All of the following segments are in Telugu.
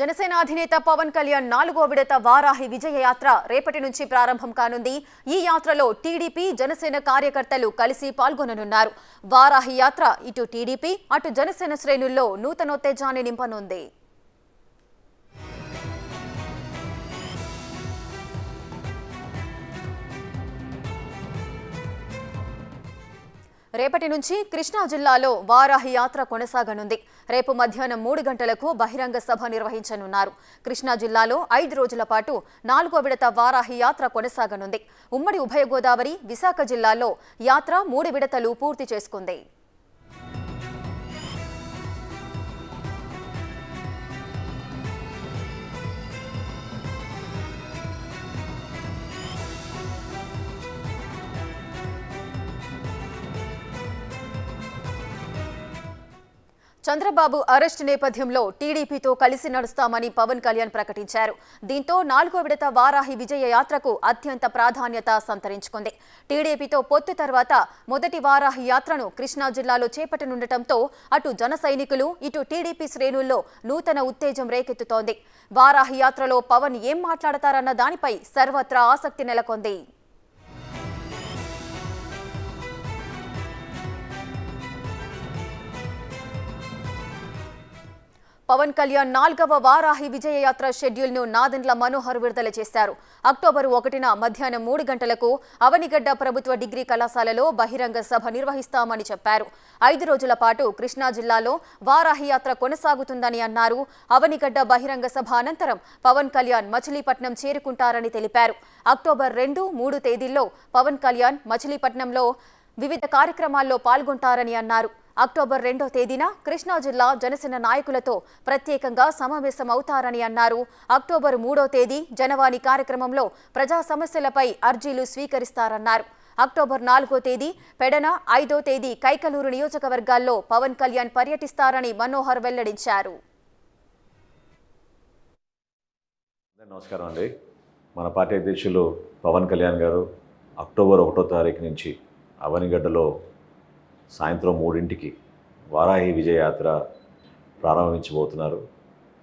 జనసేన అధినేత పవన్ కళ్యాణ్ నాలుగో విడత వారాహి విజయ యాత్ర రేపటి నుంచి ప్రారంభం కానుంది ఈ యాత్రలో టీడీపీ జనసేన కార్యకర్తలు కలిసి పాల్గొననున్నారు వారాహి యాత్ర ఇటు టీడీపీ అటు జనసేన శ్రేణుల్లో నూతనోత్తేజాన్ని నింపనుంది రేపటి నుంచి కృష్ణా జిల్లాలో వారాహి యాత్ర కొనసాగనుంది రేపు మధ్యాహ్నం మూడు గంటలకు బహిరంగ సభ నిర్వహించనున్నారు కృష్ణా జిల్లాలో ఐదు రోజుల పాటు నాలుగో విడత వారాహి యాత్ర కొనసాగనుంది ఉమ్మడి ఉభయ గోదావరి విశాఖ జిల్లాలో యాత్ర మూడు విడతలు పూర్తి చేసుకుంది చంద్రబాబు అరెస్ట్ నేపథ్యంలో టీడీపీతో కలిసి నడుస్తామని పవన్ కళ్యాణ్ ప్రకటించారు దీంతో నాలుగో విడత వారాహి విజయ యాత్రకు అత్యంత ప్రాధాన్యత సంతరించుకుంది టీడీపీతో పొత్తు తర్వాత మొదటి వారాహి యాత్రను కృష్ణా జిల్లాలో చేపట్టనుండటంతో అటు జన సైనికులు ఇటు టీడీపీ శ్రేణుల్లో నూతన ఉత్తేజం రేకెత్తుతోంది వారాహి యాత్రలో పవన్ ఏం మాట్లాడతారన్న దానిపై సర్వత్రా ఆసక్తి నెలకొంది పవన్ కళ్యాణ్ నాలుగవ వారాహి విజయ యాత్ర షెడ్యూల్ను నాదెండ్ల మనోహర్ విడుదల చేశారు అక్టోబరు ఒకటిన మధ్యాహ్నం మూడు గంటలకు అవనిగడ్డ ప్రభుత్వ డిగ్రీ కళాశాలలో బహిరంగ సభ నిర్వహిస్తామని చెప్పారు ఐదు రోజుల పాటు కృష్ణా జిల్లాలో వారాహి యాత్ర కొనసాగుతుందని అన్నారు అవనిగడ్డ బహిరంగ సభ అనంతరం పవన్ కళ్యాణ్ మచిలీపట్నం చేరుకుంటారని తెలిపారు అక్టోబర్ రెండు మూడు తేదీల్లో పవన్ కళ్యాణ్ మచిలీపట్నంలో వివిధ కార్యక్రమాల్లో పాల్గొంటారని అన్నారు అక్టోబర్ రెండో తేదీన కృష్ణా జిల్లా జనసేన నాయకులతో ప్రత్యేకంగా సమావేశమవుతారని అన్నారు అక్టోబర్ మూడో తేదీ జనవాణి కార్యక్రమంలో ప్రజా సమస్యలపై అర్జీలు స్వీకరిస్తారన్నారు అక్టోబర్ నాలుగో తేదీ పెడన ఐదో తేదీ కైకలూరు నియోజకవర్గాల్లో పవన్ కళ్యాణ్ పర్యటిస్తారని మనోహర్ వెల్లడించారు నమస్కారం అండి మన పార్టీ అధ్యక్షులు పవన్ కళ్యాణ్ గారు అక్టోబర్ ఒకటో తారీఖు నుంచి అవనిగడ్డలో సాయంత్రం మూడింటికి వారాహి విజయయాత్ర ప్రారంభించబోతున్నారు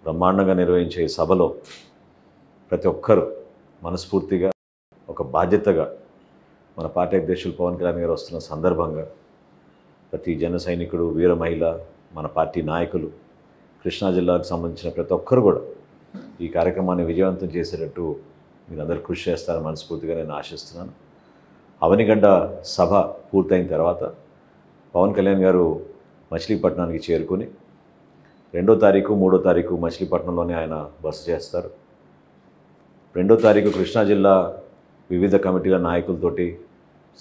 బ్రహ్మాండంగా నిర్వహించే సభలో ప్రతి ఒక్కరూ మనస్ఫూర్తిగా ఒక బాధ్యతగా మన పార్టీ అధ్యక్షులు పవన్ కళ్యాణ్ గారు వస్తున్న సందర్భంగా ప్రతి జన సైనికుడు వీర మహిళ మన పార్టీ నాయకులు కృష్ణా జిల్లాకు సంబంధించిన ప్రతి ఒక్కరు కూడా ఈ కార్యక్రమాన్ని విజయవంతం చేసేటట్టు మీరందరూ కృషి చేస్తారని మనస్ఫూర్తిగా నేను ఆశిస్తున్నాను అవనిగడ్డ సభ పూర్తయిన తర్వాత పవన్ కళ్యాణ్ గారు మచిలీపట్నానికి చేరుకొని రెండో తారీఖు మూడో తారీఖు మచిలీపట్నంలోనే ఆయన బస చేస్తారు రెండో తారీఖు కృష్ణా జిల్లా వివిధ కమిటీల నాయకులతోటి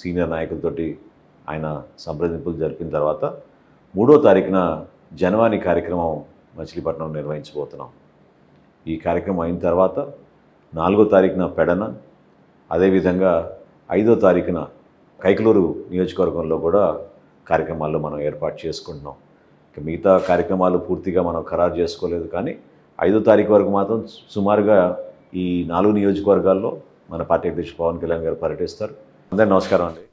సీనియర్ నాయకులతోటి ఆయన సంప్రదింపులు జరిపిన తర్వాత మూడో తారీఖున జనవాణి కార్యక్రమం మచిలీపట్నం నిర్వహించబోతున్నాం ఈ కార్యక్రమం అయిన తర్వాత నాలుగో తారీఖున పెడన అదేవిధంగా ఐదో తారీఖున కైకలూరు నియోజకవర్గంలో కూడా కార్యక్రమాల్లో మనం ఏర్పాటు చేసుకుంటున్నాం మిగతా కార్యక్రమాలు పూర్తిగా మనం ఖరారు చేసుకోలేదు కానీ ఐదో తారీఖు వరకు మాత్రం సుమారుగా ఈ నాలుగు నియోజకవర్గాల్లో మన పార్టీ అధ్యక్షుడు పవన్ కళ్యాణ్ గారు పర్యటిస్తారు అందరూ నమస్కారం అండి